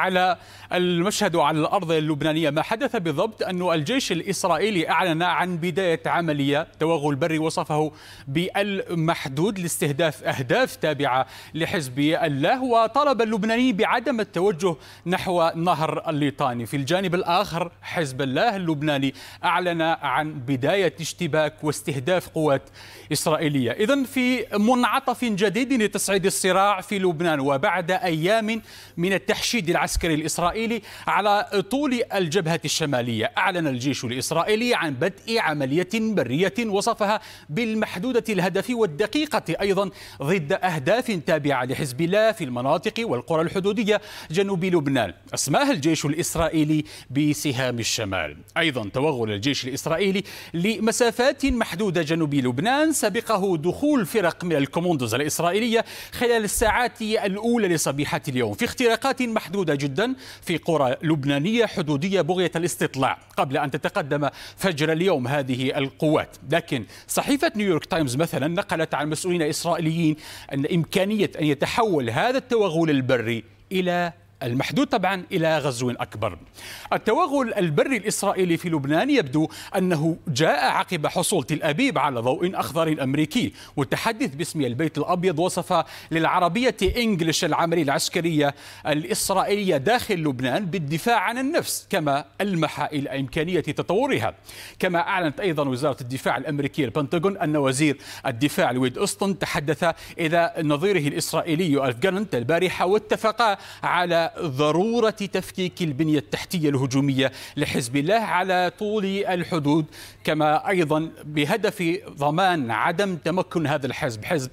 على المشهد وعلى الأرض اللبنانية ما حدث بالضبط أن الجيش الإسرائيلي أعلن عن بداية عملية توغل بري وصفه بالمحدود لاستهداف أهداف تابعة لحزب الله وطالب اللبنانيين بعدم التوجه نحو نهر الليطاني في الجانب الآخر حزب الله اللبناني أعلن عن بداية اشتباك واستهداف قوات إسرائيلية إذا في منعطف جديد لتصعيد الصراع في لبنان وبعد أيام من التحشيد العسكري العسكري الإسرائيلي على طول الجبهة الشمالية أعلن الجيش الإسرائيلي عن بدء عملية برية وصفها بالمحدودة الهدف والدقيقة أيضا ضد أهداف تابعة لحزب الله في المناطق والقرى الحدودية جنوب لبنان أسماها الجيش الإسرائيلي بسهام الشمال أيضا توغل الجيش الإسرائيلي لمسافات محدودة جنوب لبنان سبقه دخول فرق من الكوموندوز الإسرائيلية خلال الساعات الأولى لصبيحة اليوم في اختراقات محدودة جدا في قرى لبنانية حدودية بغية الاستطلاع قبل أن تتقدم فجر اليوم هذه القوات لكن صحيفة نيويورك تايمز مثلا نقلت عن مسؤولين إسرائيليين أن إمكانية أن يتحول هذا التوغل البري إلى المحدود طبعا الى غزو اكبر. التوغل البري الاسرائيلي في لبنان يبدو انه جاء عقب حصول تل ابيب على ضوء اخضر امريكي، والتحدث باسم البيت الابيض وصف للعربيه انجلش العمليه العسكريه الاسرائيليه داخل لبنان بالدفاع عن النفس، كما المح الى امكانيه تطورها. كما اعلنت ايضا وزاره الدفاع الامريكيه البنتاغون ان وزير الدفاع لويد اوستن تحدث الى نظيره الاسرائيلي يوآف جالنت البارحه واتفقا على ضرورة تفكيك البنية التحتية الهجومية لحزب الله على طول الحدود كما أيضا بهدف ضمان عدم تمكن هذا الحزب حزب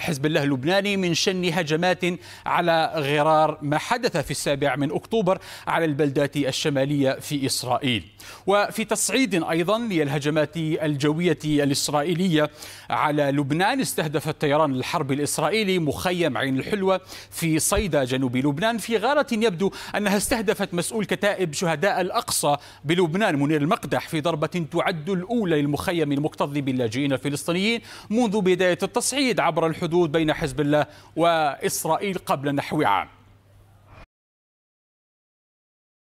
حزب الله اللبناني من شن هجمات على غرار ما حدث في السابع من أكتوبر على البلدات الشمالية في إسرائيل وفي تصعيد أيضا للهجمات الجوية الإسرائيلية على لبنان استهدفت طيران الحرب الإسرائيلي مخيم عين الحلوة في صيدا جنوب لبنان في غارة يبدو أنها استهدفت مسؤول كتائب شهداء الأقصى بلبنان منير المقدح في ضربة تعد الأولى للمخيم المكتظ باللاجئين الفلسطينيين منذ بداية التصعيد عبر الحدود بين حزب الله وإسرائيل قبل نحو عام